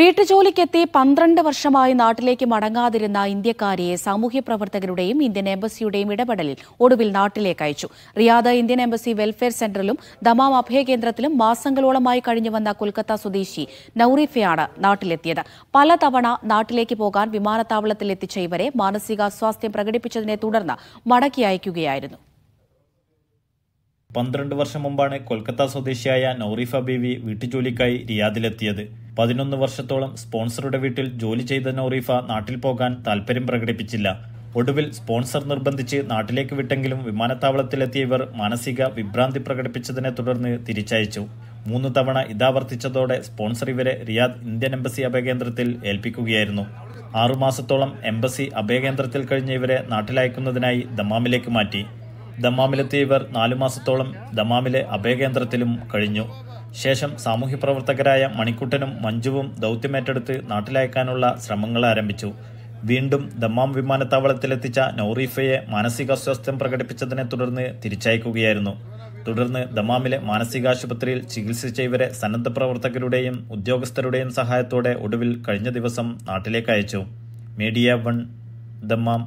വീട്ടുജോലിക്കെത്തി പന്ത്രണ്ട് വർഷമായി നാട്ടിലേക്ക് മടങ്ങാതിരുന്ന ഇന്ത്യക്കാരിയെ സാമൂഹ്യപ്രവർത്തകരുടെയും ഇന്ത്യൻ എംബസിയുടെയും ഇടപെടലിൽ ഒടുവിൽ നാട്ടിലേക്ക് അയച്ചു റിയാദ് ഇന്ത്യൻ എംബസി വെൽഫെയർ സെന്ററിലും ദമാം അഭയ കേന്ദ്രത്തിലും മാസങ്ങളോളമായി കഴിഞ്ഞു വന്ന കൊൽക്കത്ത സ്വദേശി നൌറിഫയാണ് നാട്ടിലെത്തിയത് പലതവണ നാട്ടിലേക്ക് പോകാൻ വിമാനത്താവളത്തിൽ എത്തിച്ച ഇവരെ മാനസികാസ്വാസ്ഥ്യം പ്രകടിപ്പിച്ചതിനെ തുടർന്ന് മടക്കി അയക്കുകയായിരുന്നു പന്ത്രണ്ട് വർഷം മുമ്പാണ് കൊൽക്കത്ത സ്വദേശിയായ നൌറിഫ ബീവി വീട്ടുജോലിക്കായി റിയാദിലെത്തിയത് പതിനൊന്ന് വർഷത്തോളം സ്പോൺസറുടെ വീട്ടിൽ ജോലി ചെയ്ത നൌറീഫ നാട്ടിൽ പോകാൻ താൽപര്യം പ്രകടിപ്പിച്ചില്ല ഒടുവിൽ സ്പോൺസർ നിർബന്ധിച്ച് നാട്ടിലേക്ക് വിട്ടെങ്കിലും വിമാനത്താവളത്തിലെത്തിയ ഇവർ മാനസിക വിഭ്രാന്തി പ്രകടിപ്പിച്ചതിനെ തുടർന്ന് തിരിച്ചയച്ചു മൂന്ന് തവണ ഇതാവർത്തിച്ചതോടെ സ്പോൺസർ ഇവരെ റിയാദ് ഇന്ത്യൻ എംബസി അഭയകേന്ദ്രത്തിൽ ഏൽപ്പിക്കുകയായിരുന്നു ആറുമാസത്തോളം എംബസി അഭയകേന്ദ്രത്തിൽ കഴിഞ്ഞ ഇവരെ നാട്ടിലയക്കുന്നതിനായി ദമാമിലേക്ക് മാറ്റി ദമ്മാമിലെത്തിയ ഇവർ നാലു മാസത്തോളം ദമ്മാമിലെ അഭയകേന്ദ്രത്തിലും കഴിഞ്ഞു ശേഷം സാമൂഹ്യപ്രവർത്തകരായ മണിക്കുട്ടനും മഞ്ജുവും ദൗത്യമേറ്റെടുത്ത് നാട്ടിലയക്കാനുള്ള ശ്രമങ്ങൾ ആരംഭിച്ചു വീണ്ടും ദമ്മാം വിമാനത്താവളത്തിലെത്തിച്ച നൌറീഫയെ മാനസികാസ്വാസ്ഥ്യം പ്രകടിപ്പിച്ചതിനെ തുടർന്ന് തിരിച്ചയക്കുകയായിരുന്നു തുടർന്ന് ദമാമിലെ മാനസികാശുപത്രിയിൽ ചികിത്സിച്ച ഇവരെ സന്നദ്ധ പ്രവർത്തകരുടെയും ഉദ്യോഗസ്ഥരുടെയും സഹായത്തോടെ ഒടുവിൽ കഴിഞ്ഞ ദിവസം നാട്ടിലേക്ക് അയച്ചു മീഡിയ വൺ ദമാം